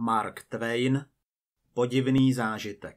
Mark Twain Podivný zážitek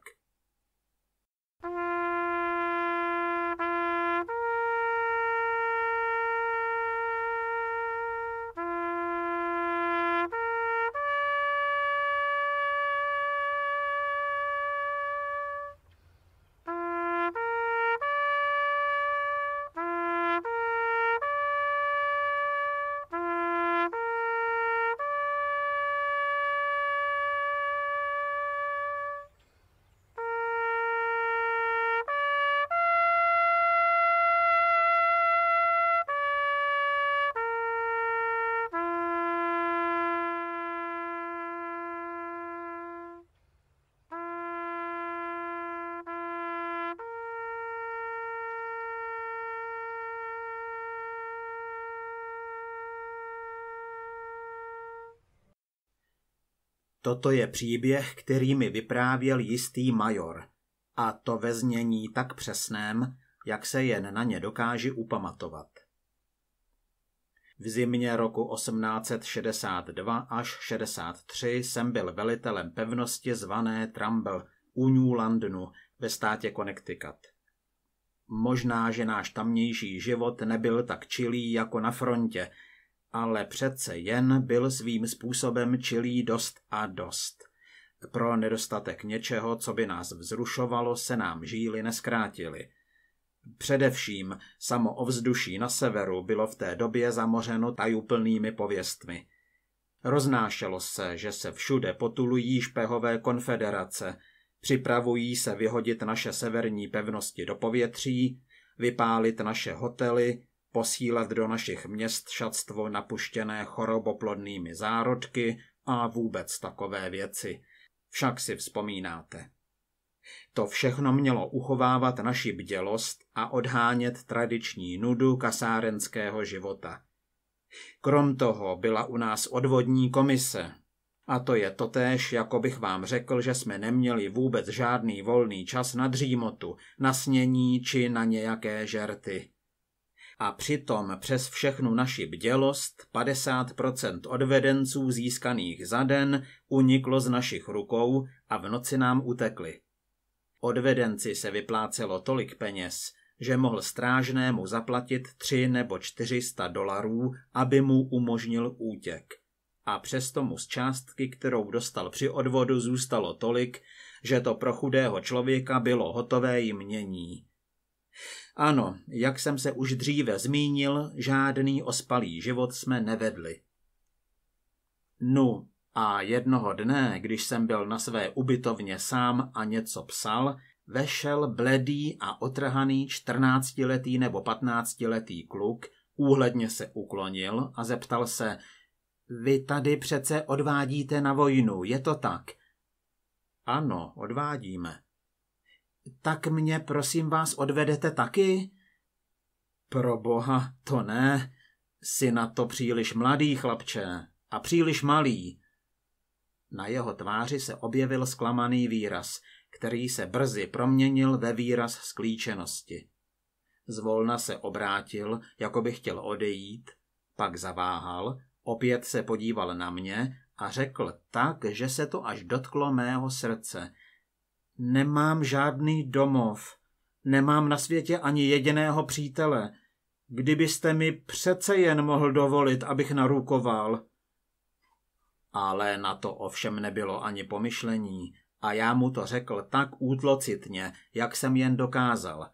Toto je příběh, který mi vyprávěl jistý major, a to ve znění tak přesném, jak se jen na ně dokáži upamatovat. V zimě roku 1862 až 63 jsem byl velitelem pevnosti zvané Trumbull u New Londonu ve státě Connecticut. Možná, že náš tamnější život nebyl tak čilý jako na frontě, ale přece jen byl svým způsobem čilý dost a dost. Pro nedostatek něčeho, co by nás vzrušovalo, se nám žíly neskrátily. Především samo ovzduší na severu bylo v té době zamořeno tajuplnými pověstmi. Roznášelo se, že se všude potulují špehové konfederace, připravují se vyhodit naše severní pevnosti do povětří, vypálit naše hotely, posílat do našich měst šatstvo napuštěné choroboplodnými zárodky a vůbec takové věci. Však si vzpomínáte. To všechno mělo uchovávat naši bdělost a odhánět tradiční nudu kasárenského života. Krom toho byla u nás odvodní komise. A to je totéž, jako bych vám řekl, že jsme neměli vůbec žádný volný čas na dřímotu, na snění či na nějaké žerty a přitom přes všechnu naši bdělost 50% odvedenců získaných za den uniklo z našich rukou a v noci nám utekli. Odvedenci se vyplácelo tolik peněz, že mohl strážnému zaplatit 3 nebo 400 dolarů, aby mu umožnil útěk. A přesto mu z částky, kterou dostal při odvodu, zůstalo tolik, že to pro chudého člověka bylo hotové jmění. Ano, jak jsem se už dříve zmínil, žádný ospalý život jsme nevedli. Nu, a jednoho dne, když jsem byl na své ubytovně sám a něco psal, vešel bledý a otrhaný čtrnáctiletý nebo patnáctiletý kluk, úhledně se uklonil a zeptal se, vy tady přece odvádíte na vojnu, je to tak? Ano, odvádíme tak mě prosím vás odvedete taky? Pro boha, to ne. Jsi na to příliš mladý, chlapče, a příliš malý. Na jeho tváři se objevil zklamaný výraz, který se brzy proměnil ve výraz sklíčenosti. Zvolna se obrátil, jako by chtěl odejít, pak zaváhal, opět se podíval na mě a řekl tak, že se to až dotklo mého srdce – Nemám žádný domov, nemám na světě ani jediného přítele. Kdybyste mi přece jen mohl dovolit, abych narukoval. Ale na to ovšem nebylo ani pomyšlení a já mu to řekl tak útlocitně, jak jsem jen dokázal.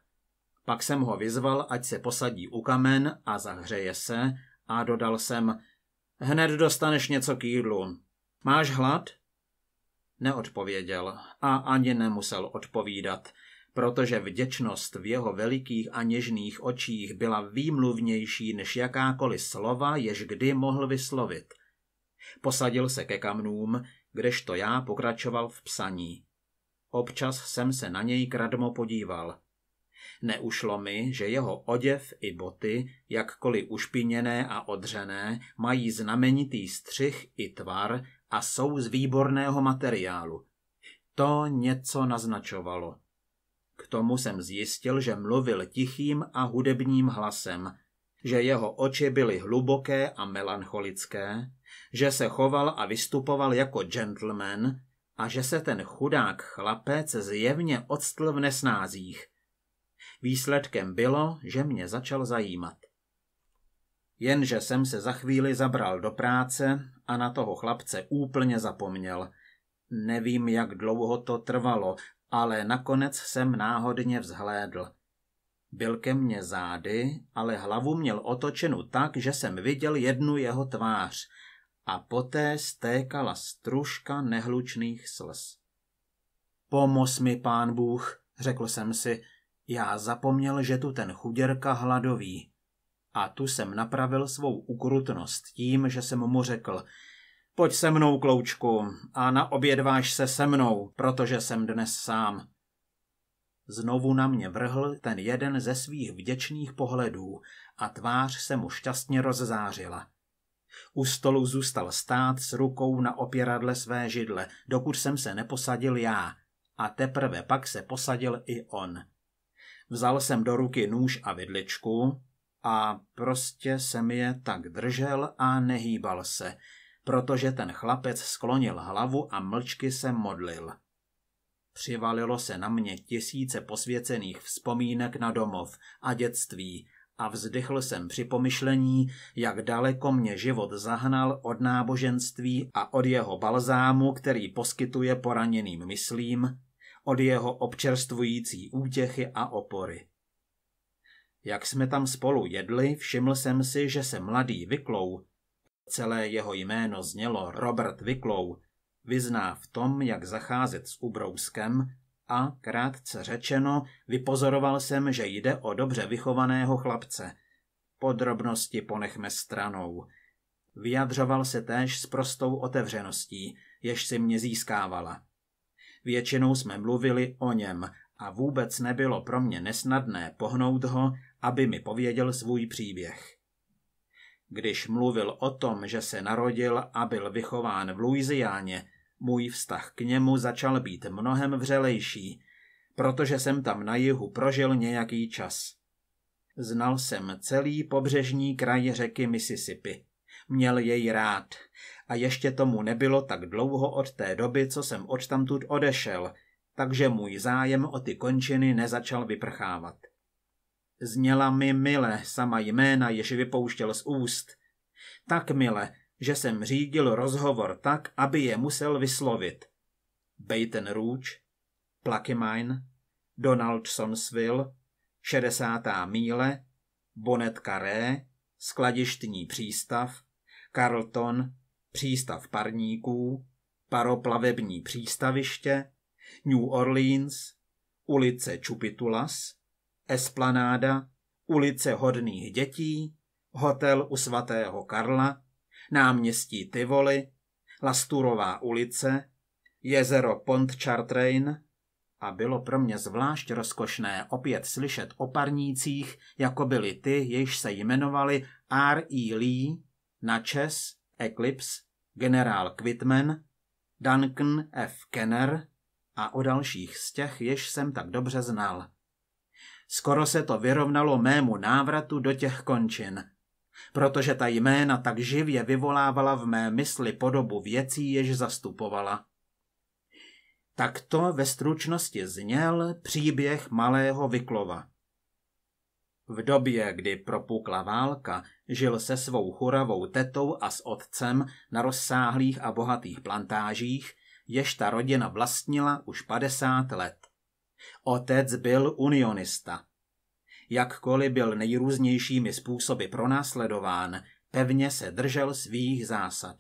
Pak jsem ho vyzval, ať se posadí u kamen a zahřeje se a dodal jsem, hned dostaneš něco k jídlu. Máš hlad? Neodpověděl a ani nemusel odpovídat, protože vděčnost v jeho velikých a něžných očích byla výmluvnější než jakákoliv slova, jež kdy mohl vyslovit. Posadil se ke kamnům, kdežto já pokračoval v psaní. Občas jsem se na něj kradmo podíval. Neušlo mi, že jeho oděv i boty, jakkoliv ušpiněné a odřené, mají znamenitý střih i tvar, a jsou z výborného materiálu. To něco naznačovalo. K tomu jsem zjistil, že mluvil tichým a hudebním hlasem, že jeho oči byly hluboké a melancholické, že se choval a vystupoval jako gentleman a že se ten chudák chlapec zjevně odstl v nesnázích. Výsledkem bylo, že mě začal zajímat. Jenže jsem se za chvíli zabral do práce a na toho chlapce úplně zapomněl. Nevím, jak dlouho to trvalo, ale nakonec jsem náhodně vzhlédl. Byl ke mně zády, ale hlavu měl otočenu tak, že jsem viděl jednu jeho tvář a poté stékala stružka nehlučných slz. Pomoz mi, pán Bůh, řekl jsem si, já zapomněl, že tu ten chuděrka hladový. A tu jsem napravil svou ukrutnost tím, že jsem mu řekl, pojď se mnou, kloučku, a na oběd váš se se mnou, protože jsem dnes sám. Znovu na mě vrhl ten jeden ze svých vděčných pohledů a tvář se mu šťastně rozzářila. U stolu zůstal stát s rukou na opěradle své židle, dokud jsem se neposadil já, a teprve pak se posadil i on. Vzal jsem do ruky nůž a vidličku, a prostě jsem je tak držel a nehýbal se, protože ten chlapec sklonil hlavu a mlčky se modlil. Přivalilo se na mě tisíce posvěcených vzpomínek na domov a dětství a vzdychl jsem při pomyšlení, jak daleko mě život zahnal od náboženství a od jeho balzámu, který poskytuje poraněným myslím, od jeho občerstvující útěchy a opory. Jak jsme tam spolu jedli, všiml jsem si, že se mladý Vyklou, celé jeho jméno znělo Robert Vyklou, vyzná v tom, jak zacházet s ubrouskem a, krátce řečeno, vypozoroval jsem, že jde o dobře vychovaného chlapce. Podrobnosti ponechme stranou. Vyjadřoval se též s prostou otevřeností, jež si mě získávala. Většinou jsme mluvili o něm a vůbec nebylo pro mě nesnadné pohnout ho aby mi pověděl svůj příběh. Když mluvil o tom, že se narodil a byl vychován v Louisiáně, můj vztah k němu začal být mnohem vřelejší, protože jsem tam na jihu prožil nějaký čas. Znal jsem celý pobřežní kraj řeky Mississippi. Měl jej rád. A ještě tomu nebylo tak dlouho od té doby, co jsem odtamtud odešel, takže můj zájem o ty končiny nezačal vyprchávat. Zněla mi mile sama jména, jež vypouštěl z úst. Tak mile, že jsem řídil rozhovor tak, aby je musel vyslovit. Baton Rouge, Plaquemine, Donaldsonsville, 60. míle, Bonnet Carré, skladištní přístav, Carlton, přístav parníků, paroplavební přístaviště, New Orleans, ulice Čupitulas, Esplanáda, ulice Hodných dětí, hotel u svatého Karla, náměstí Tivoli, Lasturová ulice, jezero Pont Chartrain a bylo pro mě zvlášť rozkošné opět slyšet o parnících, jako byli ty, jež se jmenovali R. E. Lee, Natchez, Eclipse, generál Quitman, Duncan F. Kenner a o dalších z těch, jež jsem tak dobře znal. Skoro se to vyrovnalo mému návratu do těch končin, protože ta jména tak živě vyvolávala v mé mysli podobu věcí, jež zastupovala. Tak to ve stručnosti zněl příběh malého Vyklova. V době, kdy propukla válka, žil se svou churavou tetou a s otcem na rozsáhlých a bohatých plantážích, jež ta rodina vlastnila už 50 let. Otec byl unionista. Jakkoliv byl nejrůznějšími způsoby pronásledován, pevně se držel svých zásad.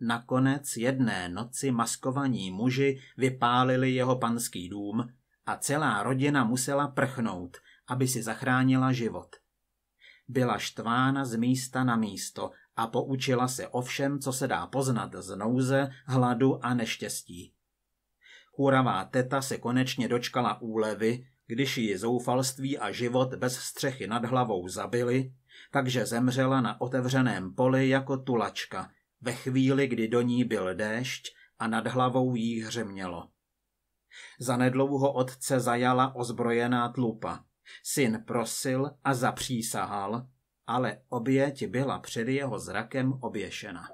Nakonec jedné noci maskovaní muži vypálili jeho panský dům a celá rodina musela prchnout, aby si zachránila život. Byla štvána z místa na místo a poučila se o všem, co se dá poznat z nouze, hladu a neštěstí kuravá teta se konečně dočkala úlevy, když ji zoufalství a život bez střechy nad hlavou zabili, takže zemřela na otevřeném poli jako tulačka, ve chvíli, kdy do ní byl déšť a nad hlavou jí hřemělo. nedlouho otce zajala ozbrojená tlupa. Syn prosil a zapřísahal, ale oběť byla před jeho zrakem oběšena.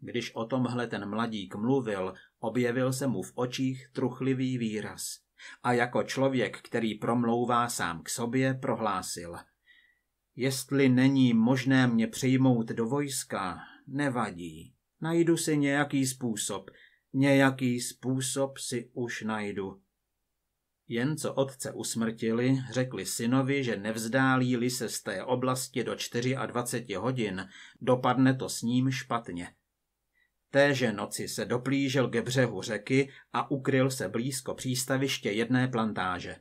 Když o tomhle ten mladík mluvil, Objevil se mu v očích truchlivý výraz a jako člověk, který promlouvá sám k sobě, prohlásil. Jestli není možné mě přijmout do vojska, nevadí. Najdu si nějaký způsob. Nějaký způsob si už najdu. Jen co otce usmrtili, řekli synovi, že nevzdálí-li se z té oblasti do 24 hodin, dopadne to s ním špatně. Téže noci se doplížil ke břehu řeky a ukryl se blízko přístaviště jedné plantáže.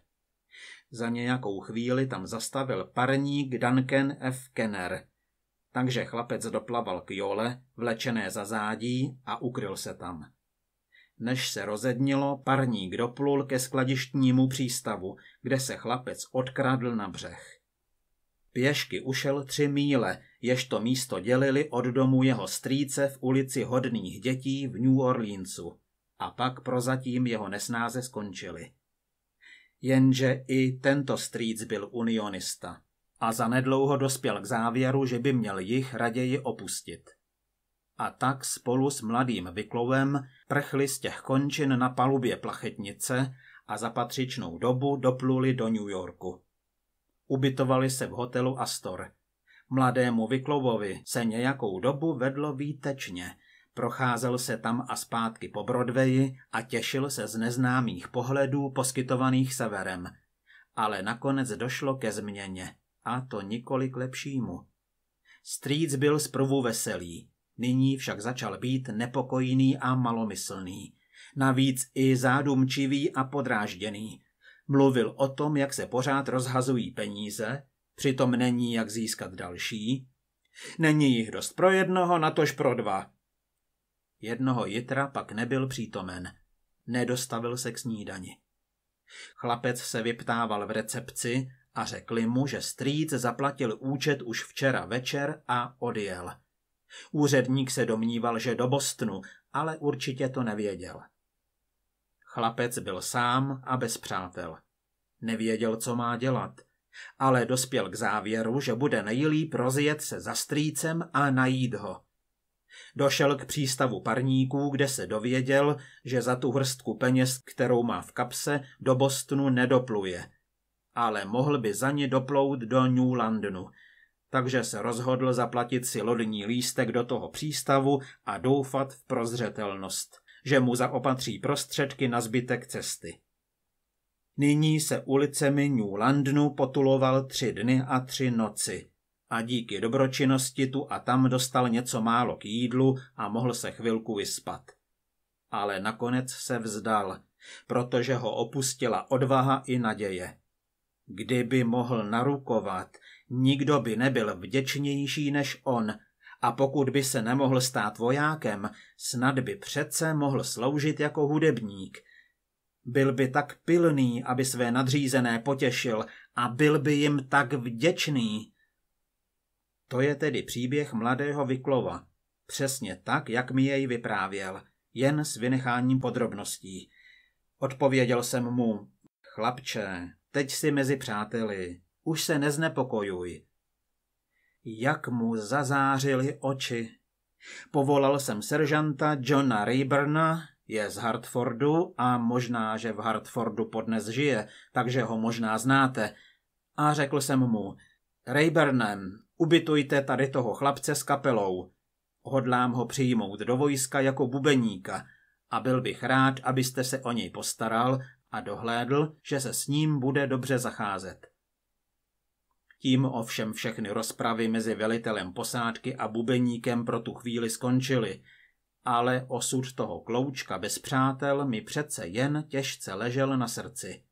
Za nějakou chvíli tam zastavil parník Duncan F. Kenner, takže chlapec doplaval k jole, vlečené za zádí a ukryl se tam. Než se rozednilo, parník doplul ke skladištnímu přístavu, kde se chlapec odkradl na břeh. Pěšky ušel tři míle, jež to místo dělili od domu jeho strýce v ulici hodných dětí v New Orleansu a pak prozatím jeho nesnáze skončili. Jenže i tento strýc byl unionista a zanedlouho dospěl k závěru, že by měl jich raději opustit. A tak spolu s mladým Vyklovem prchli z těch končin na palubě plachetnice a za patřičnou dobu dopluli do New Yorku. Ubytovali se v hotelu Astor. Mladému Viklovovi se nějakou dobu vedlo výtečně. Procházel se tam a zpátky po Broadwayi a těšil se z neznámých pohledů poskytovaných severem. Ale nakonec došlo ke změně, a to nikoli k lepšímu. Strýc byl zprvu veselý, nyní však začal být nepokojný a malomyslný. Navíc i zádumčivý a podrážděný – Mluvil o tom, jak se pořád rozhazují peníze, přitom není jak získat další. Není jich dost pro jednoho, natož pro dva. Jednoho jitra pak nebyl přítomen. Nedostavil se k snídani. Chlapec se vyptával v recepci a řekli mu, že strýc zaplatil účet už včera večer a odjel. Úředník se domníval, že do Bostonu, ale určitě to nevěděl. Chlapec byl sám a bez přátel. Nevěděl, co má dělat, ale dospěl k závěru, že bude nejlíp rozjet se za strýcem a najít ho. Došel k přístavu parníků, kde se dověděl, že za tu hrstku peněz, kterou má v kapse, do Bostonu nedopluje. Ale mohl by za ně doplout do Londonu, takže se rozhodl zaplatit si lodní lístek do toho přístavu a doufat v prozřetelnost že mu zaopatří prostředky na zbytek cesty. Nyní se ulicemi New Londonu potuloval tři dny a tři noci a díky dobročinnosti tu a tam dostal něco málo k jídlu a mohl se chvilku vyspat. Ale nakonec se vzdal, protože ho opustila odvaha i naděje. Kdyby mohl narukovat, nikdo by nebyl vděčnější než on – a pokud by se nemohl stát vojákem, snad by přece mohl sloužit jako hudebník. Byl by tak pilný, aby své nadřízené potěšil a byl by jim tak vděčný. To je tedy příběh mladého Vyklova. Přesně tak, jak mi jej vyprávěl, jen s vynecháním podrobností. Odpověděl jsem mu, chlapče, teď si mezi přáteli, už se neznepokojuj, jak mu zazářily oči. Povolal jsem seržanta Johna Rayburna, je z Hartfordu a možná, že v Hartfordu podnes žije, takže ho možná znáte. A řekl jsem mu, Rayburnem, ubytujte tady toho chlapce s kapelou. Hodlám ho přijmout do vojska jako bubeníka a byl bych rád, abyste se o něj postaral a dohlédl, že se s ním bude dobře zacházet. Tím ovšem všechny rozpravy mezi velitelem posádky a bubeníkem pro tu chvíli skončily, ale osud toho kloučka bez přátel mi přece jen těžce ležel na srdci.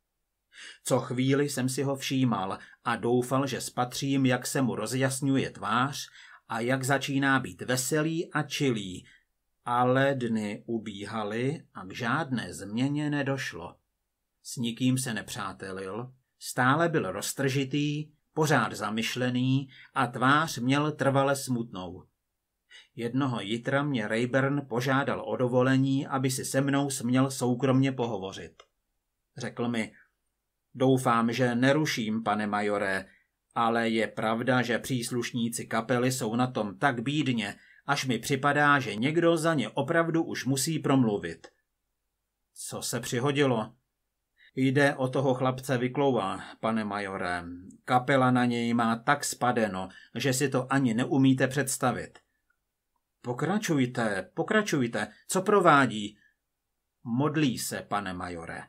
Co chvíli jsem si ho všímal a doufal, že spatřím, jak se mu rozjasňuje tvář a jak začíná být veselý a čilý, ale dny ubíhaly a k žádné změně nedošlo. S nikým se nepřátelil, stále byl roztržitý, pořád zamyšlený a tvář měl trvale smutnou. Jednoho jitra mě Rayburn požádal o dovolení, aby si se mnou směl soukromně pohovořit. Řekl mi, doufám, že neruším, pane majore, ale je pravda, že příslušníci kapely jsou na tom tak bídně, až mi připadá, že někdo za ně opravdu už musí promluvit. Co se přihodilo? Jde o toho chlapce vyklouvá, pane majore. Kapela na něj má tak spadeno, že si to ani neumíte představit. Pokračujte, pokračujte, co provádí? Modlí se, pane majore.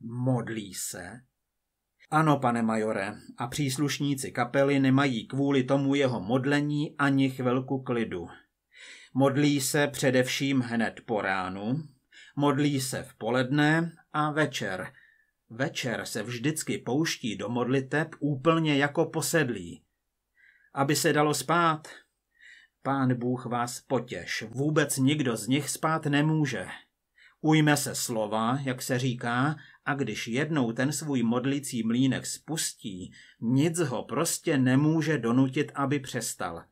Modlí se? Ano, pane majore, a příslušníci kapely nemají kvůli tomu jeho modlení ani chvilku klidu. Modlí se především hned po ránu, modlí se v poledne a večer. Večer se vždycky pouští do modliteb úplně jako posedlí. Aby se dalo spát, pán Bůh vás potěš, vůbec nikdo z nich spát nemůže. Ujme se slova, jak se říká, a když jednou ten svůj modlící mlínek spustí, nic ho prostě nemůže donutit, aby přestal.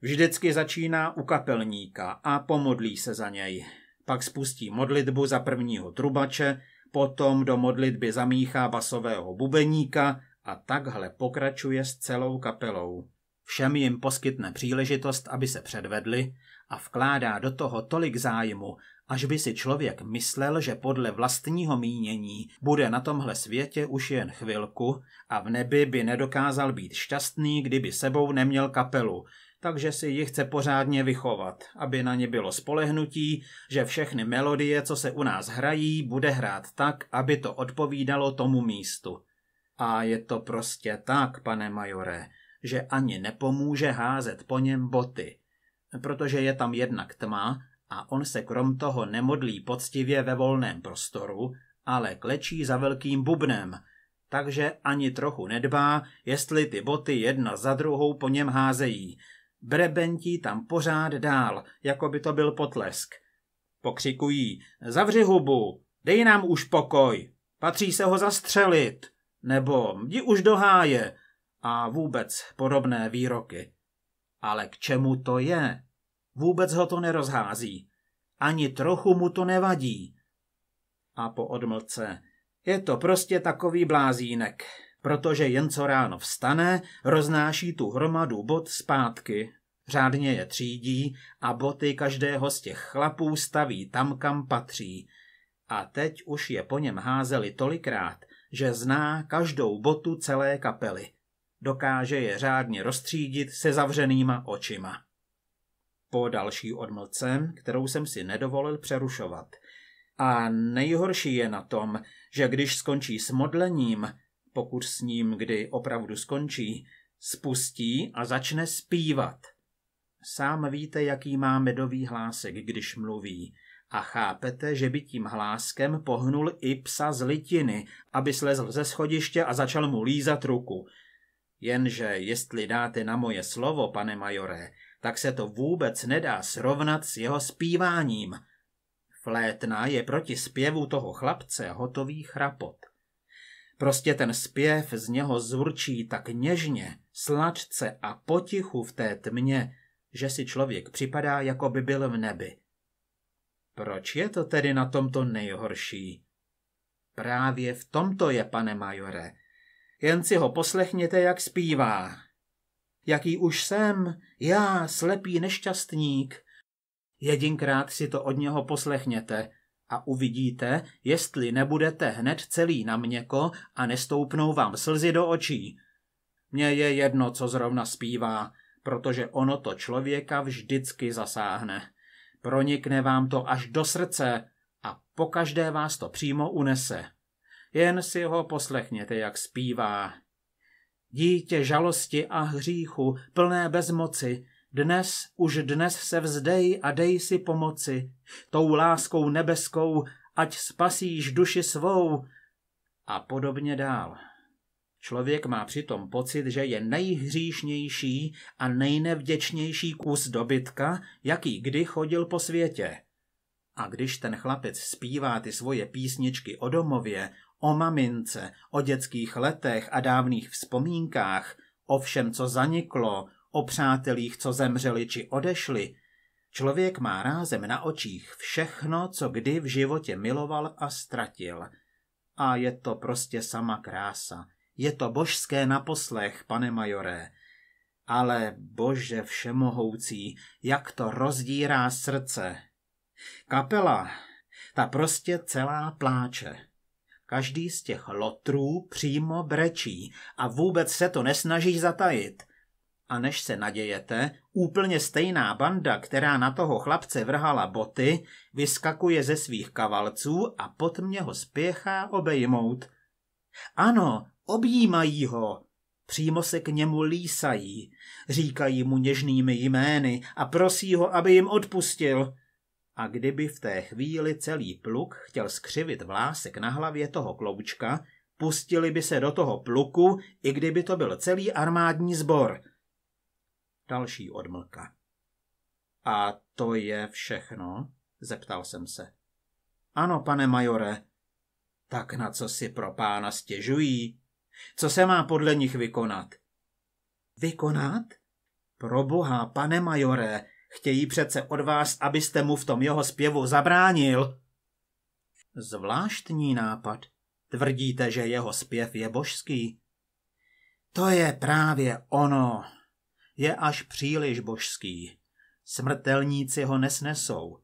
Vždycky začíná u kapelníka a pomodlí se za něj pak spustí modlitbu za prvního trubače, potom do modlitby zamíchá basového bubeníka a takhle pokračuje s celou kapelou. Všem jim poskytne příležitost, aby se předvedli a vkládá do toho tolik zájmu, až by si člověk myslel, že podle vlastního mínění bude na tomhle světě už jen chvilku a v nebi by nedokázal být šťastný, kdyby sebou neměl kapelu, takže si ji chce pořádně vychovat, aby na ně bylo spolehnutí, že všechny melodie, co se u nás hrají, bude hrát tak, aby to odpovídalo tomu místu. A je to prostě tak, pane majore, že ani nepomůže házet po něm boty, protože je tam jednak tma a on se krom toho nemodlí poctivě ve volném prostoru, ale klečí za velkým bubnem, takže ani trochu nedbá, jestli ty boty jedna za druhou po něm házejí, Brebentí tam pořád dál, jako by to byl potlesk. Pokřikují, zavři hubu, dej nám už pokoj, patří se ho zastřelit, nebo jdi už do háje a vůbec podobné výroky. Ale k čemu to je? Vůbec ho to nerozhází. Ani trochu mu to nevadí. A po odmlce. Je to prostě takový blázínek protože jen co ráno vstane, roznáší tu hromadu bot zpátky. Řádně je třídí a boty každého z těch chlapů staví tam, kam patří. A teď už je po něm házeli tolikrát, že zná každou botu celé kapely. Dokáže je řádně rozstřídit se zavřenýma očima. Po další odmlce, kterou jsem si nedovolil přerušovat. A nejhorší je na tom, že když skončí s modlením, pokud s ním kdy opravdu skončí, spustí a začne zpívat. Sám víte, jaký má medový hlásek, když mluví, a chápete, že by tím hláskem pohnul i psa z litiny, aby slezl ze schodiště a začal mu lízat ruku. Jenže jestli dáte na moje slovo, pane majore, tak se to vůbec nedá srovnat s jeho zpíváním. Flétna je proti zpěvu toho chlapce hotový chrapot. Prostě ten zpěv z něho zurčí tak něžně, sladce a potichu v té tmě, že si člověk připadá, jako by byl v nebi. Proč je to tedy na tomto nejhorší? Právě v tomto je, pane majore. Jen si ho poslechněte, jak zpívá. Jaký už jsem, já, slepý nešťastník. Jedinkrát si to od něho poslechněte a uvidíte, jestli nebudete hned celý na měko a nestoupnou vám slzy do očí. Mně je jedno, co zrovna zpívá, protože ono to člověka vždycky zasáhne. Pronikne vám to až do srdce a pokaždé vás to přímo unese. Jen si ho poslechněte, jak zpívá. Dítě žalosti a hříchu, plné bezmoci, dnes, už dnes se vzdej a dej si pomoci, tou láskou nebeskou, ať spasíš duši svou a podobně dál. Člověk má přitom pocit, že je nejhříšnější a nejnevděčnější kus dobytka, jaký kdy chodil po světě. A když ten chlapec zpívá ty svoje písničky o domově, o mamince, o dětských letech a dávných vzpomínkách, o všem, co zaniklo, o přátelích, co zemřeli či odešli, člověk má rázem na očích všechno, co kdy v životě miloval a ztratil. A je to prostě sama krása. Je to božské naposlech, pane majoré. Ale bože všemohoucí, jak to rozdírá srdce. Kapela, ta prostě celá pláče. Každý z těch lotrů přímo brečí a vůbec se to nesnaží zatajit – a než se nadějete, úplně stejná banda, která na toho chlapce vrhala boty, vyskakuje ze svých kavalců a pod mě ho spěchá obejmout. Ano, objímají ho. Přímo se k němu lísají, říkají mu něžnými jmény a prosí ho, aby jim odpustil. A kdyby v té chvíli celý pluk chtěl skřivit vlásek na hlavě toho kloučka, pustili by se do toho pluku, i kdyby to byl celý armádní sbor – Další odmlka. A to je všechno? Zeptal jsem se. Ano, pane majore. Tak na co si pro pána stěžují? Co se má podle nich vykonat? Vykonat? Pro boha, pane majore, chtějí přece od vás, abyste mu v tom jeho zpěvu zabránil. Zvláštní nápad. Tvrdíte, že jeho zpěv je božský. To je právě ono, je až příliš božský. Smrtelníci ho nesnesou.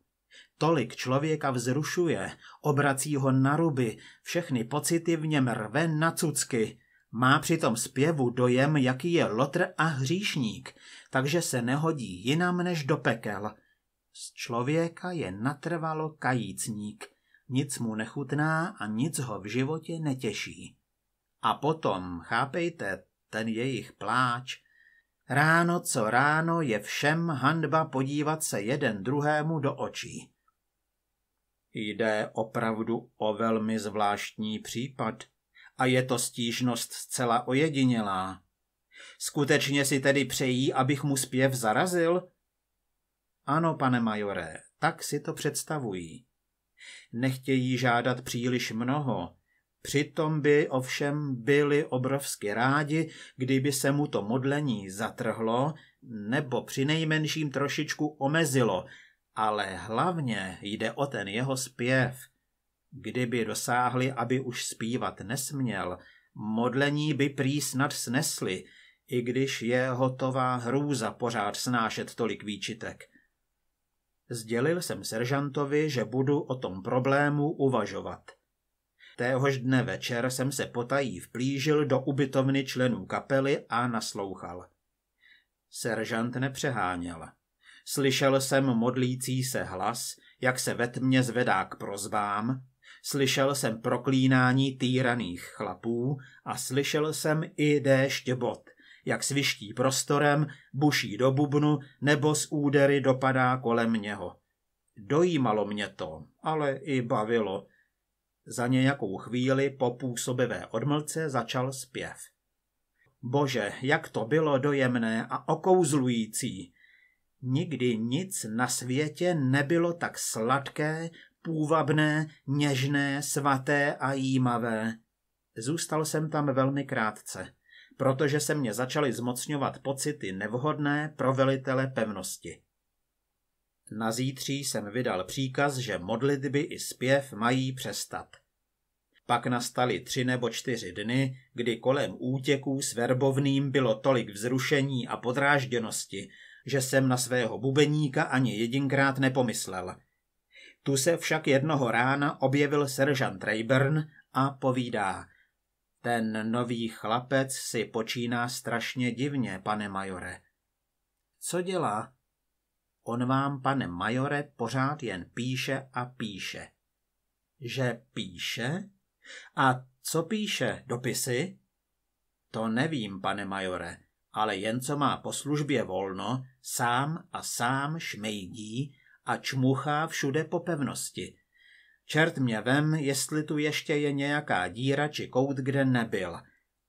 Tolik člověka vzrušuje, obrací ho na ruby, všechny pocity v něm rve na cucky. Má přitom zpěvu dojem, jaký je lotr a hříšník, takže se nehodí jinam než do pekel. Z člověka je natrvalo kajícník, nic mu nechutná a nic ho v životě netěší. A potom, chápejte, ten jejich pláč, Ráno co ráno je všem hanba podívat se jeden druhému do očí. Jde opravdu o velmi zvláštní případ a je to stížnost zcela ojedinělá. Skutečně si tedy přejí, abych mu zpěv zarazil? Ano, pane majore, tak si to představují. Nechtějí žádat příliš mnoho, Přitom by ovšem byli obrovsky rádi, kdyby se mu to modlení zatrhlo nebo přinejmenším trošičku omezilo, ale hlavně jde o ten jeho zpěv. Kdyby dosáhli, aby už zpívat nesměl, modlení by prý snad snesli, i když je hotová hrůza pořád snášet tolik výčitek. Sdělil jsem seržantovi, že budu o tom problému uvažovat – Téhož dne večer jsem se potají vplížil do ubytovny členů kapely a naslouchal. Seržant nepřeháněl. Slyšel jsem modlící se hlas, jak se ve tmě zvedá k prozbám, slyšel jsem proklínání týraných chlapů a slyšel jsem i déšť bot, jak sviští prostorem, buší do bubnu nebo z údery dopadá kolem něho. Dojímalo mě to, ale i bavilo. Za nějakou chvíli po působivé odmlce začal zpěv. Bože, jak to bylo dojemné a okouzlující! Nikdy nic na světě nebylo tak sladké, půvabné, něžné, svaté a jímavé. Zůstal jsem tam velmi krátce, protože se mě začaly zmocňovat pocity nevhodné pro velitele pevnosti. Na zítří jsem vydal příkaz, že modlitby i zpěv mají přestat. Pak nastaly tři nebo čtyři dny, kdy kolem útěků s verbovným bylo tolik vzrušení a podrážděnosti, že jsem na svého bubeníka ani jedinkrát nepomyslel. Tu se však jednoho rána objevil seržant Rayburn a povídá. Ten nový chlapec si počíná strašně divně, pane majore. Co dělá? On vám, pane majore, pořád jen píše a píše. Že píše? A co píše? Dopisy? To nevím, pane majore, ale jen co má po službě volno, sám a sám šmejdí a čmuchá všude po pevnosti. Čert mě vem, jestli tu ještě je nějaká díra či kout, kde nebyl.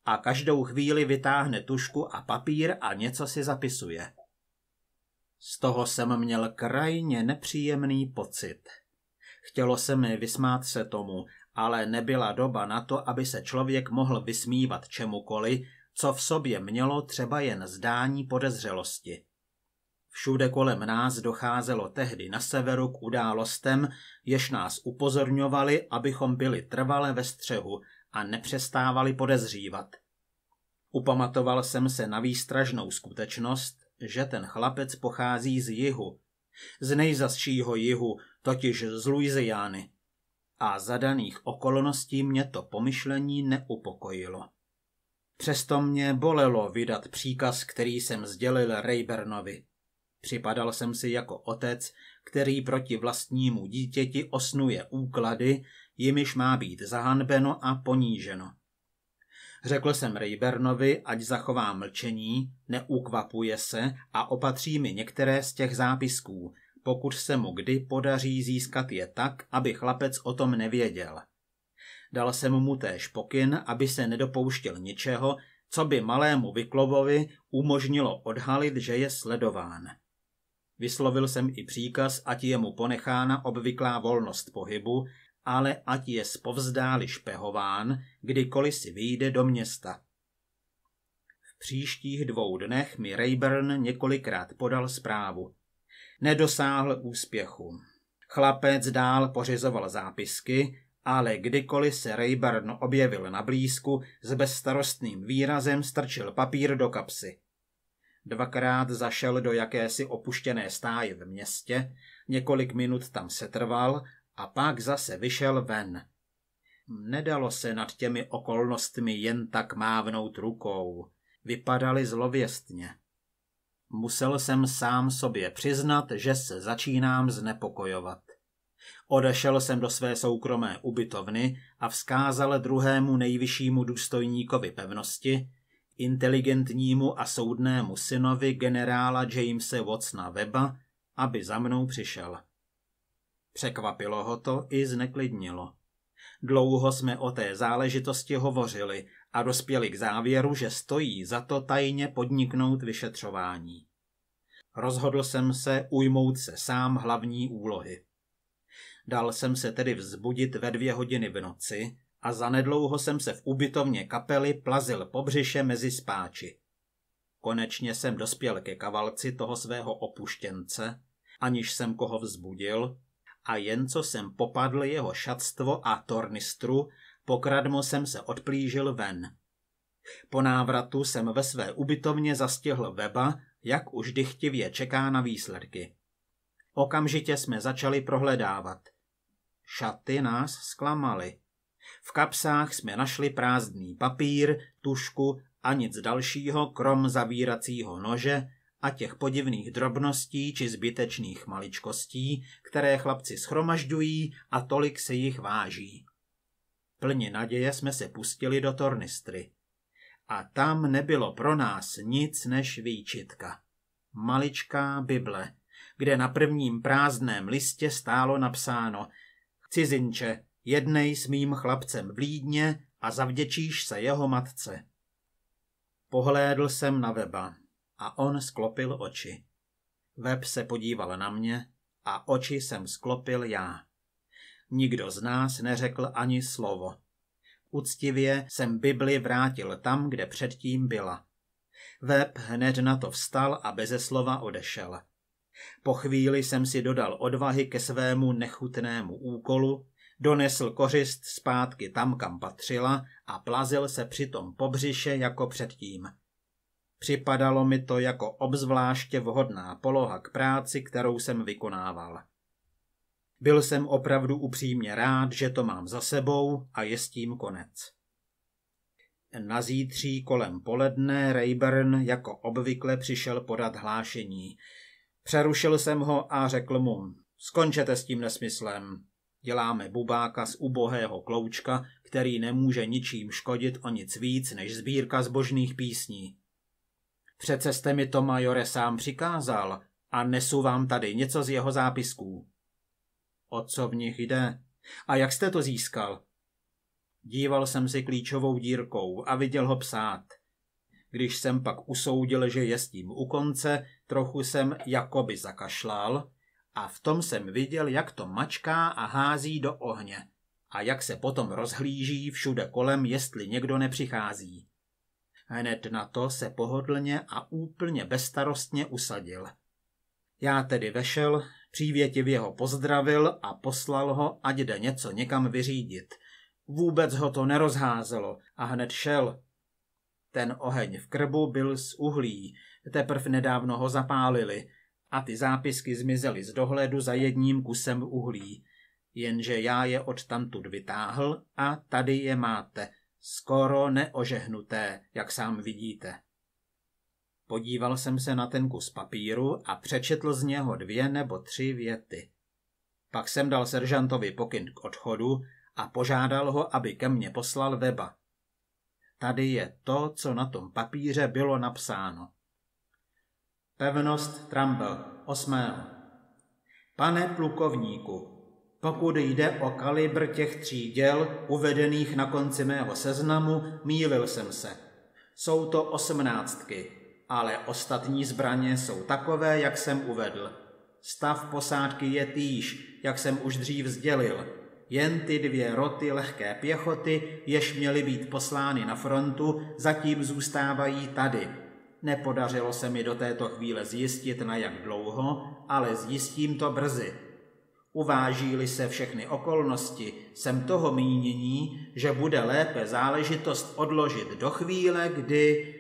A každou chvíli vytáhne tušku a papír a něco si zapisuje. Z toho jsem měl krajně nepříjemný pocit. Chtělo se mi vysmát se tomu, ale nebyla doba na to, aby se člověk mohl vysmívat čemukoli, co v sobě mělo třeba jen zdání podezřelosti. Všude kolem nás docházelo tehdy na severu k událostem, jež nás upozorňovali, abychom byli trvale ve střehu a nepřestávali podezřívat. Upamatoval jsem se na výstražnou skutečnost, že ten chlapec pochází z jihu, z nejzasšího jihu, totiž z Louisiany. A za daných okolností mě to pomyšlení neupokojilo. Přesto mě bolelo vydat příkaz, který jsem sdělil Raybernovi. Připadal jsem si jako otec, který proti vlastnímu dítěti osnuje úklady, jimiž má být zahanbeno a poníženo. Řekl jsem Rejbernovi, ať zachová mlčení, neukvapuje se a opatří mi některé z těch zápisků, pokud se mu kdy podaří získat je tak, aby chlapec o tom nevěděl. Dal jsem mu též pokyn, aby se nedopouštěl ničeho, co by malému Vyklovovi umožnilo odhalit, že je sledován. Vyslovil jsem i příkaz, ať je mu ponechána obvyklá volnost pohybu, ale ať je spovzdáli špehován, kdykoliv si vyjde do města. V příštích dvou dnech mi Rayburn několikrát podal zprávu. Nedosáhl úspěchu. Chlapec dál pořizoval zápisky, ale kdykoliv se Rayburn objevil na blízku, s bezstarostným výrazem strčil papír do kapsy. Dvakrát zašel do jakési opuštěné stáje v městě, několik minut tam setrval a pak zase vyšel ven. Nedalo se nad těmi okolnostmi jen tak mávnout rukou. Vypadaly zlověstně. Musel jsem sám sobě přiznat, že se začínám znepokojovat. Odešel jsem do své soukromé ubytovny a vzkázal druhému nejvyššímu důstojníkovi pevnosti, inteligentnímu a soudnému synovi generála Jamese Watsona Weba, aby za mnou přišel. Překvapilo ho to i zneklidnilo. Dlouho jsme o té záležitosti hovořili a dospěli k závěru, že stojí za to tajně podniknout vyšetřování. Rozhodl jsem se ujmout se sám hlavní úlohy. Dal jsem se tedy vzbudit ve dvě hodiny v noci a zanedlouho jsem se v ubytovně kapely plazil po břiše mezi spáči. Konečně jsem dospěl ke kavalci toho svého opuštěnce, aniž jsem koho vzbudil, a jen co jsem popadl jeho šatstvo a tornistru, pokradmo jsem se odplížil ven. Po návratu jsem ve své ubytovně zastihl weba, jak už dychtivě čeká na výsledky. Okamžitě jsme začali prohledávat. Šaty nás zklamaly. V kapsách jsme našli prázdný papír, tušku a nic dalšího krom zavíracího nože, a těch podivných drobností či zbytečných maličkostí, které chlapci schromažďují a tolik se jich váží. Plně naděje jsme se pustili do tornistry. A tam nebylo pro nás nic než výčitka. Maličká Bible, kde na prvním prázdném listě stálo napsáno Cizinče, jednej s mým chlapcem v Lídně a zavděčíš se jeho matce. Pohlédl jsem na weba a on sklopil oči. Web se podíval na mě a oči jsem sklopil já. Nikdo z nás neřekl ani slovo. Uctivě jsem Bibli vrátil tam, kde předtím byla. Web hned na to vstal a beze slova odešel. Po chvíli jsem si dodal odvahy ke svému nechutnému úkolu, donesl kořist zpátky tam, kam patřila a plazil se přitom po břiše jako předtím. Připadalo mi to jako obzvláště vhodná poloha k práci, kterou jsem vykonával. Byl jsem opravdu upřímně rád, že to mám za sebou a je s tím konec. Na zítří kolem poledne Rayburn jako obvykle přišel podat hlášení. Přerušil jsem ho a řekl mu, skončete s tím nesmyslem. Děláme bubáka z ubohého kloučka, který nemůže ničím škodit o nic víc než sbírka zbožných písní. Přece jste mi to majore sám přikázal a nesu vám tady něco z jeho zápisků. O co v nich jde? A jak jste to získal? Díval jsem si klíčovou dírkou a viděl ho psát. Když jsem pak usoudil, že je s tím u konce, trochu jsem jakoby zakašlal a v tom jsem viděl, jak to mačká a hází do ohně a jak se potom rozhlíží všude kolem, jestli někdo nepřichází. Hned na to se pohodlně a úplně bestarostně usadil. Já tedy vešel, přívětivě ho pozdravil a poslal ho, ať jde něco někam vyřídit. Vůbec ho to nerozházelo a hned šel. Ten oheň v krbu byl z uhlí, teprv nedávno ho zapálili a ty zápisky zmizely z dohledu za jedním kusem uhlí. Jenže já je odtamtud vytáhl a tady je máte – Skoro neožehnuté, jak sám vidíte. Podíval jsem se na ten kus papíru a přečetl z něho dvě nebo tři věty. Pak jsem dal seržantovi pokyn k odchodu a požádal ho, aby ke mně poslal weba. Tady je to, co na tom papíře bylo napsáno. Pevnost Trumbull, 8. Pane plukovníku, pokud jde o kalibr těch tří děl uvedených na konci mého seznamu, mýlil jsem se. Jsou to osmnáctky, ale ostatní zbraně jsou takové, jak jsem uvedl. Stav posádky je týž, jak jsem už dřív sdělil. Jen ty dvě roty lehké pěchoty, jež měly být poslány na frontu, zatím zůstávají tady. Nepodařilo se mi do této chvíle zjistit, na jak dlouho, ale zjistím to brzy. Uváží-li se všechny okolnosti, jsem toho mínění, že bude lépe záležitost odložit do chvíle, kdy...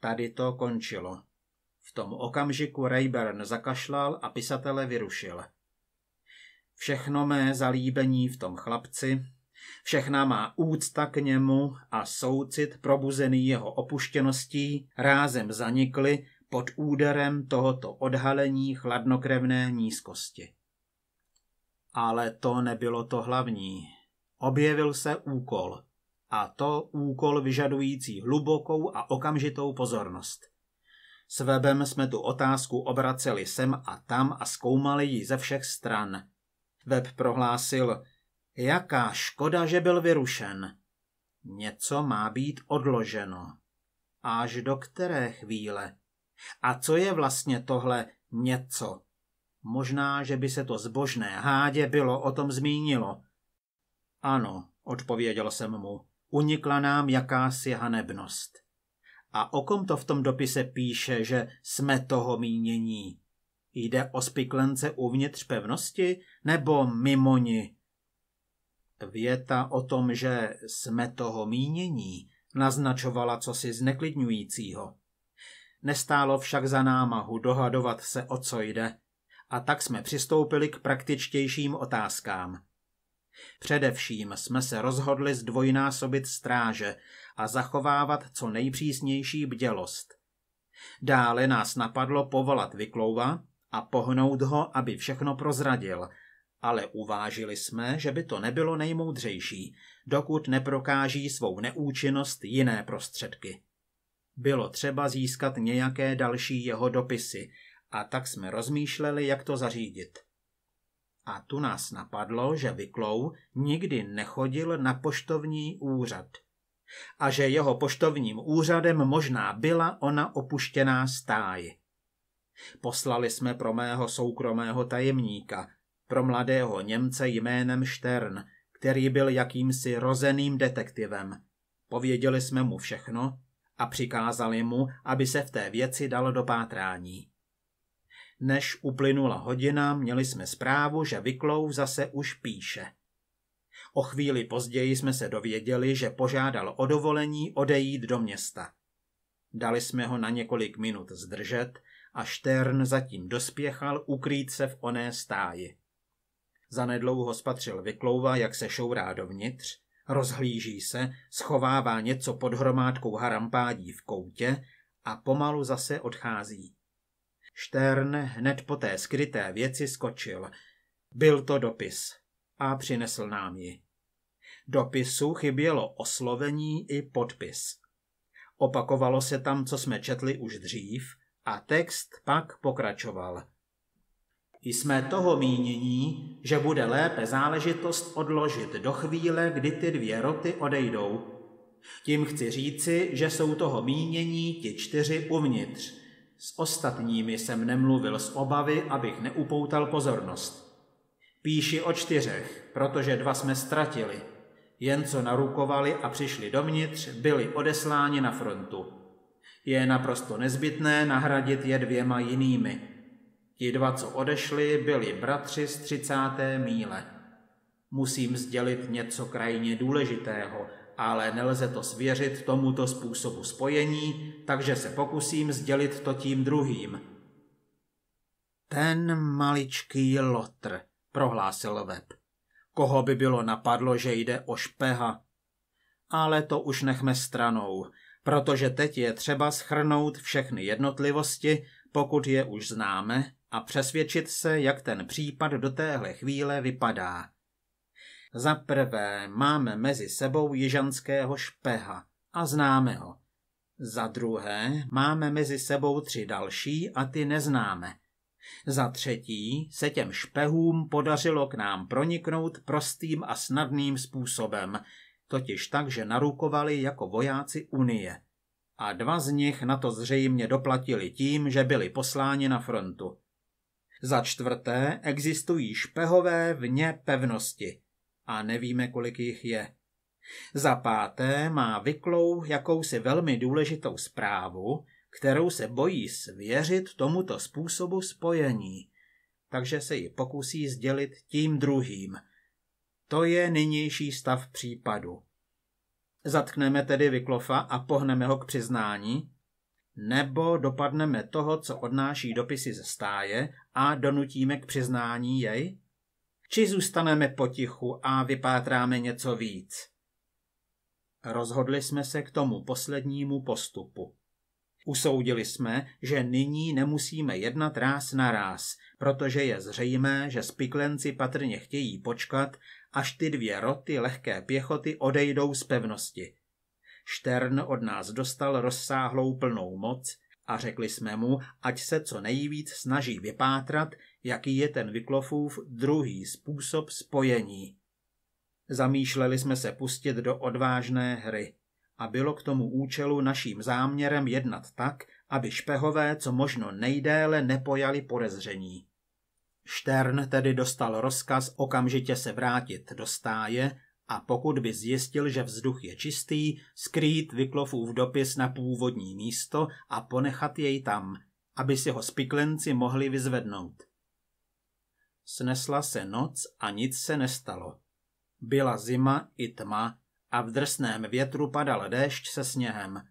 Tady to končilo. V tom okamžiku Rayburn zakašlal a pisatele vyrušil. Všechno mé zalíbení v tom chlapci, všechna má úcta k němu a soucit probuzený jeho opuštěností rázem zanikly pod úderem tohoto odhalení chladnokrevné nízkosti. Ale to nebylo to hlavní. Objevil se úkol. A to úkol vyžadující hlubokou a okamžitou pozornost. S webem jsme tu otázku obraceli sem a tam a zkoumali ji ze všech stran. Web prohlásil, jaká škoda, že byl vyrušen. Něco má být odloženo. Až do které chvíle? A co je vlastně tohle něco? Možná, že by se to zbožné hádě bylo o tom zmínilo. Ano, odpověděl jsem mu, unikla nám jakási hanebnost. A o kom to v tom dopise píše, že jsme toho mínění? Jde o spiklence uvnitř pevnosti nebo mimo ni? Věta o tom, že jsme toho mínění, naznačovala cosi zneklidňujícího. Nestálo však za námahu dohadovat se, o co jde, a tak jsme přistoupili k praktičtějším otázkám. Především jsme se rozhodli zdvojnásobit stráže a zachovávat co nejpřísnější bdělost. Dále nás napadlo povolat Vyklouva a pohnout ho, aby všechno prozradil, ale uvážili jsme, že by to nebylo nejmoudřejší, dokud neprokáží svou neúčinnost jiné prostředky. Bylo třeba získat nějaké další jeho dopisy – a tak jsme rozmýšleli, jak to zařídit. A tu nás napadlo, že Vyklou nikdy nechodil na poštovní úřad a že jeho poštovním úřadem možná byla ona opuštěná stáj. Poslali jsme pro mého soukromého tajemníka, pro mladého Němce jménem Štern, který byl jakýmsi rozeným detektivem. Pověděli jsme mu všechno a přikázali mu, aby se v té věci dal do pátrání. Než uplynula hodina, měli jsme zprávu, že Vyklou zase už píše. O chvíli později jsme se dověděli, že požádal o dovolení odejít do města. Dali jsme ho na několik minut zdržet a Štern zatím dospěchal ukrýt se v oné stáji. Zanedlouho spatřil Vyklouva, jak se šourá dovnitř, rozhlíží se, schovává něco pod hromádkou harampádí v koutě a pomalu zase odchází. Štern hned po té skryté věci skočil. Byl to dopis a přinesl nám ji. Dopisu chybělo oslovení i podpis. Opakovalo se tam, co jsme četli už dřív, a text pak pokračoval. Jsme toho mínění, že bude lépe záležitost odložit do chvíle, kdy ty dvě roty odejdou. Tím chci říci, že jsou toho mínění ti čtyři uvnitř – s ostatními jsem nemluvil z obavy, abych neupoutal pozornost. Píši o čtyřech, protože dva jsme ztratili. Jen co narukovali a přišli dovnitř, byli odesláni na frontu. Je naprosto nezbytné nahradit je dvěma jinými. Ti dva, co odešli, byli bratři z 30. míle. Musím sdělit něco krajně důležitého, ale nelze to svěřit tomuto způsobu spojení, takže se pokusím sdělit to tím druhým. Ten maličký lotr, prohlásil Web. Koho by bylo napadlo, že jde o špeha? Ale to už nechme stranou, protože teď je třeba schrnout všechny jednotlivosti, pokud je už známe, a přesvědčit se, jak ten případ do téhle chvíle vypadá. Za prvé máme mezi sebou jižanského špeha a známe ho. Za druhé máme mezi sebou tři další a ty neznáme. Za třetí se těm špehům podařilo k nám proniknout prostým a snadným způsobem, totiž tak, že narukovali jako vojáci Unie. A dva z nich na to zřejmě doplatili tím, že byli posláni na frontu. Za čtvrté existují špehové vně pevnosti – a nevíme, kolik jich je. Za páté má vyklou jakousi velmi důležitou zprávu, kterou se bojí svěřit tomuto způsobu spojení, takže se ji pokusí sdělit tím druhým. To je nynější stav případu. Zatkneme tedy Vyklofa a pohneme ho k přiznání, nebo dopadneme toho, co odnáší dopisy ze stáje a donutíme k přiznání jej? či zůstaneme potichu a vypátráme něco víc. Rozhodli jsme se k tomu poslednímu postupu. Usoudili jsme, že nyní nemusíme jednat ráz na ráz, protože je zřejmé, že spiklenci patrně chtějí počkat, až ty dvě roty lehké pěchoty odejdou z pevnosti. Štern od nás dostal rozsáhlou plnou moc a řekli jsme mu, ať se co nejvíc snaží vypátrat, jaký je ten Vyklofův druhý způsob spojení. Zamýšleli jsme se pustit do odvážné hry a bylo k tomu účelu naším záměrem jednat tak, aby špehové co možno nejdéle nepojali podezření. Štern tedy dostal rozkaz okamžitě se vrátit do stáje a pokud by zjistil, že vzduch je čistý, skrýt Vyklofův dopis na původní místo a ponechat jej tam, aby si ho spiklenci mohli vyzvednout. Snesla se noc a nic se nestalo. Byla zima i tma a v drsném větru padal déšť se sněhem.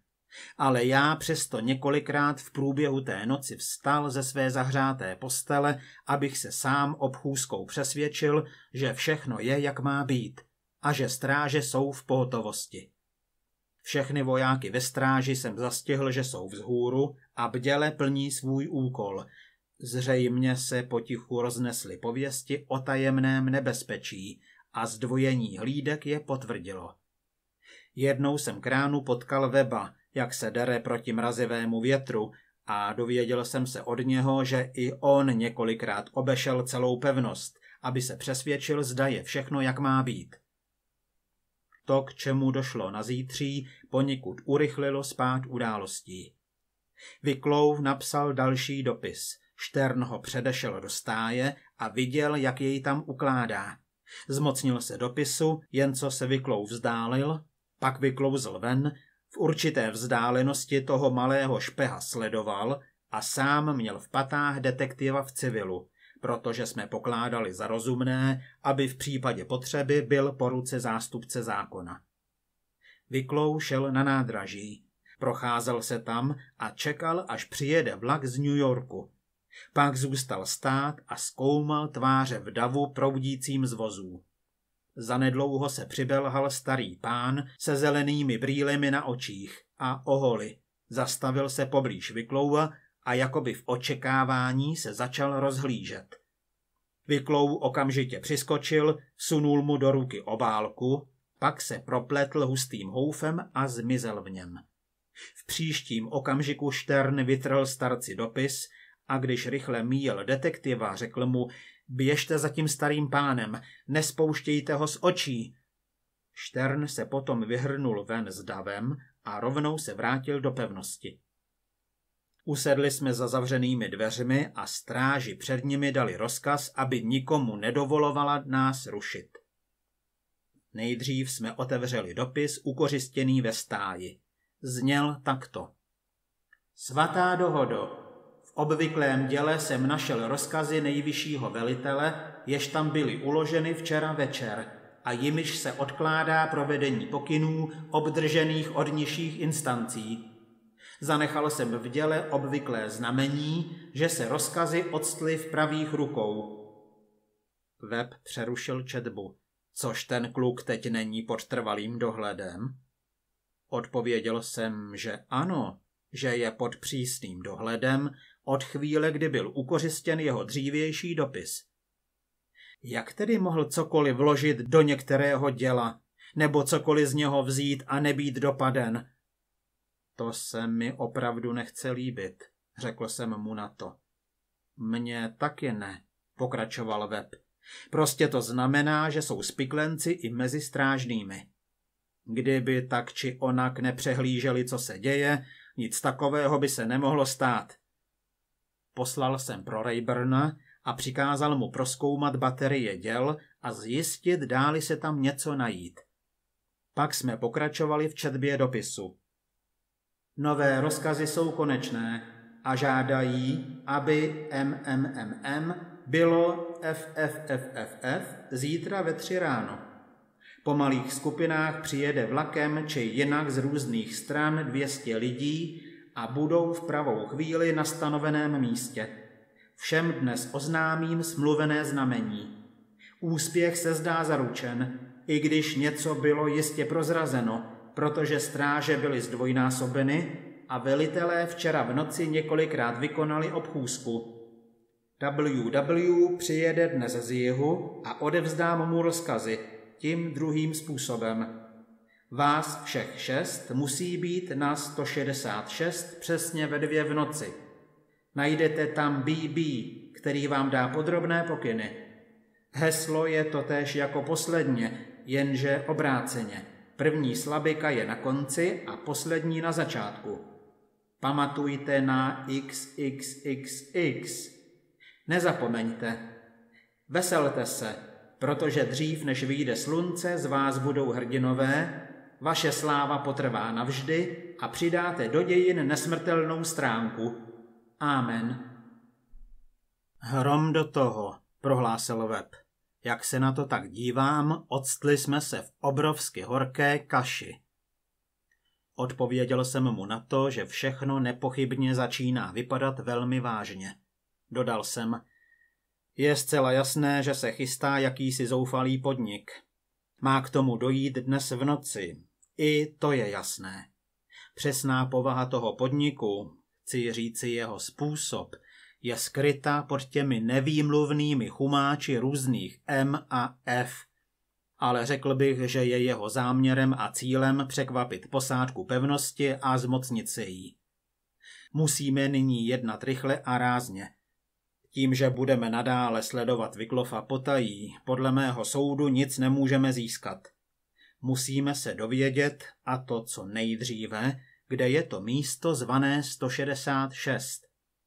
Ale já přesto několikrát v průběhu té noci vstal ze své zahřáté postele, abych se sám obchůzkou přesvědčil, že všechno je, jak má být a že stráže jsou v pohotovosti. Všechny vojáky ve stráži jsem zastihl, že jsou vzhůru a bděle plní svůj úkol, Zřejmě se potichu roznesly pověsti o tajemném nebezpečí a zdvojení hlídek je potvrdilo. Jednou jsem kránu potkal Weba, jak se dere proti mrazivému větru a dověděl jsem se od něho, že i on několikrát obešel celou pevnost, aby se přesvědčil, zda je všechno, jak má být. To, k čemu došlo na zítří, poněkud urychlilo spát událostí. Vyklouv napsal další dopis, Štern ho předešel do stáje a viděl, jak jej tam ukládá. Zmocnil se dopisu, jen co se vyklou vzdálil, pak vyklouzl ven, v určité vzdálenosti toho malého špeha sledoval a sám měl v patách detektiva v civilu, protože jsme pokládali za rozumné, aby v případě potřeby byl po ruce zástupce zákona. Vyklou šel na nádraží. Procházel se tam a čekal, až přijede vlak z New Yorku, pak zůstal stát a zkoumal tváře v davu proudícím z vozů. Zanedlouho se přibelhal starý pán se zelenými brýlemi na očích a oholi. Zastavil se poblíž Vyklouva a jakoby v očekávání se začal rozhlížet. Vyklou okamžitě přiskočil, sunul mu do ruky obálku, pak se propletl hustým houfem a zmizel v něm. V příštím okamžiku Štern vytrhl starci dopis, a když rychle míjel detektiva, řekl mu, běžte za tím starým pánem, nespouštějte ho z očí. Štern se potom vyhrnul ven s davem a rovnou se vrátil do pevnosti. Usedli jsme za zavřenými dveřmi a stráži před nimi dali rozkaz, aby nikomu nedovolovala nás rušit. Nejdřív jsme otevřeli dopis ukořistěný ve stáji. Zněl takto. Svatá dohodo, obvyklém děle jsem našel rozkazy nejvyššího velitele, jež tam byly uloženy včera večer a jimiž se odkládá provedení pokynů obdržených od nižších instancí. Zanechal jsem v děle obvyklé znamení, že se rozkazy odstly v pravých rukou. Web přerušil četbu. Což ten kluk teď není pod trvalým dohledem? Odpověděl jsem, že ano, že je pod přísným dohledem od chvíle, kdy byl ukořistěn jeho dřívější dopis. Jak tedy mohl cokoliv vložit do některého děla, nebo cokoliv z něho vzít a nebýt dopaden? To se mi opravdu nechce líbit, řekl jsem mu na to. Mně taky ne, pokračoval web. Prostě to znamená, že jsou spiklenci i mezi strážnými. Kdyby tak či onak nepřehlíželi, co se děje, nic takového by se nemohlo stát. Poslal jsem pro Rayburna a přikázal mu proskoumat baterie děl a zjistit, dáli se tam něco najít. Pak jsme pokračovali v četbě dopisu. Nové rozkazy jsou konečné a žádají, aby MMMM bylo FFFFF zítra ve tři ráno. Po malých skupinách přijede vlakem či jinak z různých stran 200 lidí a budou v pravou chvíli na stanoveném místě. Všem dnes oznámím smluvené znamení. Úspěch se zdá zaručen, i když něco bylo jistě prozrazeno, protože stráže byly zdvojnásobeny a velitelé včera v noci několikrát vykonali obchůzku. WW přijede dnes z jihu a odevzdám mu rozkazy – tím druhým způsobem. Vás všech šest musí být na 166 přesně ve dvě v noci. Najdete tam BB, který vám dá podrobné pokyny. Heslo je totéž jako posledně, jenže obráceně. První slabika je na konci a poslední na začátku. Pamatujte na XXXX. Nezapomeňte. Veselte se protože dřív, než vyjde slunce, z vás budou hrdinové, vaše sláva potrvá navždy a přidáte do dějin nesmrtelnou stránku. Amen. Hrom do toho, prohlásil web. Jak se na to tak dívám, odstli jsme se v obrovsky horké kaši. Odpověděl jsem mu na to, že všechno nepochybně začíná vypadat velmi vážně. Dodal jsem, je zcela jasné, že se chystá jakýsi zoufalý podnik. Má k tomu dojít dnes v noci. I to je jasné. Přesná povaha toho podniku, chci říci jeho způsob, je skryta pod těmi nevýmluvnými chumáči různých M a F. Ale řekl bych, že je jeho záměrem a cílem překvapit posádku pevnosti a zmocnit se jí. Musíme nyní jednat rychle a rázně – tím, že budeme nadále sledovat Viklofa potají, podle mého soudu nic nemůžeme získat. Musíme se dovědět, a to co nejdříve, kde je to místo zvané 166,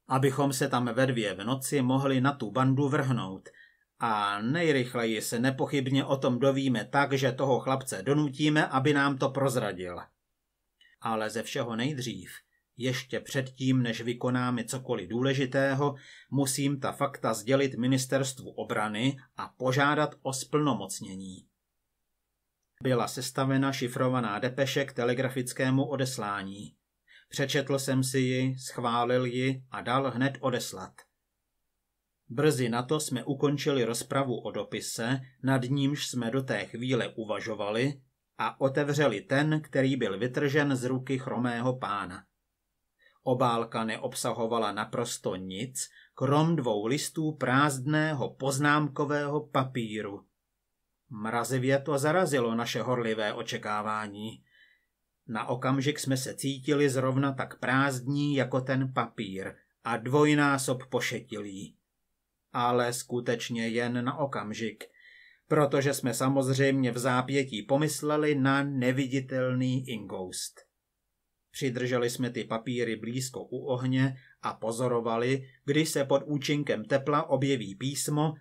abychom se tam ve dvě v noci mohli na tu bandu vrhnout. A nejrychleji se nepochybně o tom dovíme tak, že toho chlapce donutíme, aby nám to prozradil. Ale ze všeho nejdřív ještě předtím, než vykonáme cokoliv důležitého, musím ta fakta sdělit ministerstvu obrany a požádat o splnomocnění. Byla sestavena šifrovaná depeše k telegrafickému odeslání. Přečetl jsem si ji, schválil ji a dal hned odeslat. Brzy na to jsme ukončili rozpravu o dopise, nad nímž jsme do té chvíle uvažovali, a otevřeli ten, který byl vytržen z ruky chromého pána. Obálka neobsahovala naprosto nic, krom dvou listů prázdného poznámkového papíru. Mrazivě to zarazilo naše horlivé očekávání. Na okamžik jsme se cítili zrovna tak prázdní jako ten papír a dvojnásob pošetilí. Ale skutečně jen na okamžik, protože jsme samozřejmě v zápětí pomysleli na neviditelný ingoust. Přidrželi jsme ty papíry blízko u ohně a pozorovali, kdy se pod účinkem tepla objeví písmo,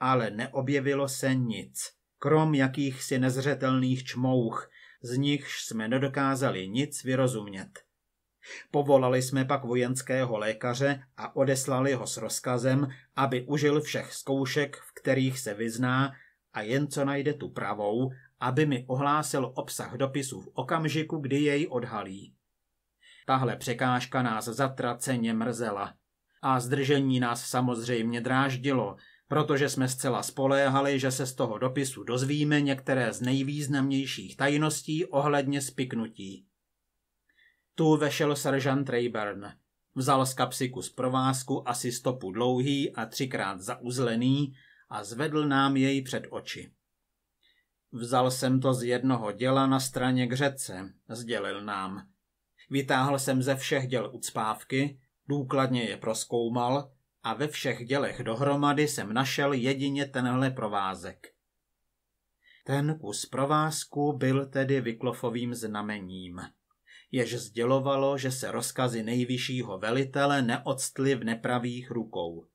ale neobjevilo se nic, krom jakýchsi nezřetelných čmouch, z nichž jsme nedokázali nic vyrozumět. Povolali jsme pak vojenského lékaře a odeslali ho s rozkazem, aby užil všech zkoušek, v kterých se vyzná a jen co najde tu pravou, aby mi ohlásil obsah dopisu v okamžiku, kdy jej odhalí. Tahle překážka nás zatraceně mrzela. A zdržení nás samozřejmě dráždilo, protože jsme zcela spoléhali, že se z toho dopisu dozvíme některé z nejvýznamnějších tajností ohledně spiknutí. Tu vešel seržant Rayburn. Vzal z kapsy kus provázku asi stopu dlouhý a třikrát zauzlený a zvedl nám jej před oči. Vzal jsem to z jednoho děla na straně k řece, sdělil nám. Vytáhl jsem ze všech děl ucpávky, důkladně je proskoumal a ve všech dělech dohromady jsem našel jedině tenhle provázek. Ten kus provázku byl tedy vyklofovým znamením, jež sdělovalo, že se rozkazy nejvyššího velitele neodstly v nepravých rukou.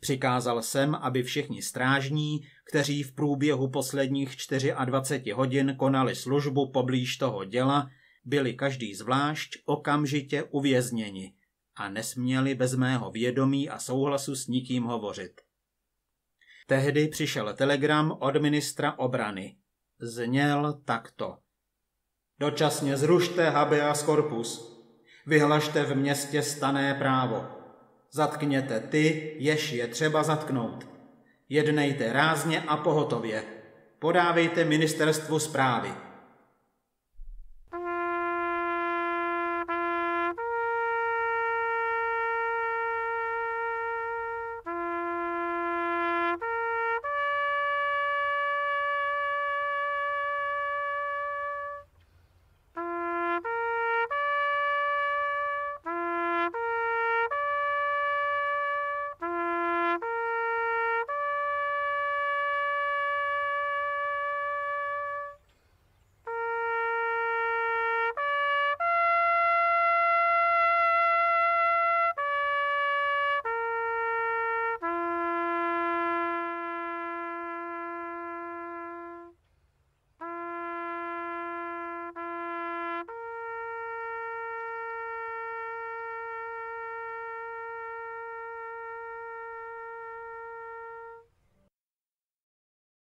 Přikázal jsem, aby všichni strážní, kteří v průběhu posledních 24 hodin konali službu poblíž toho děla, byli každý zvlášť okamžitě uvězněni a nesměli bez mého vědomí a souhlasu s nikým hovořit. Tehdy přišel telegram od ministra obrany. Zněl takto. Dočasně zrušte habeas corpus. Vyhlašte v městě stané právo. Zatkněte ty, jež je třeba zatknout. Jednejte rázně a pohotově. Podávejte ministerstvu zprávy.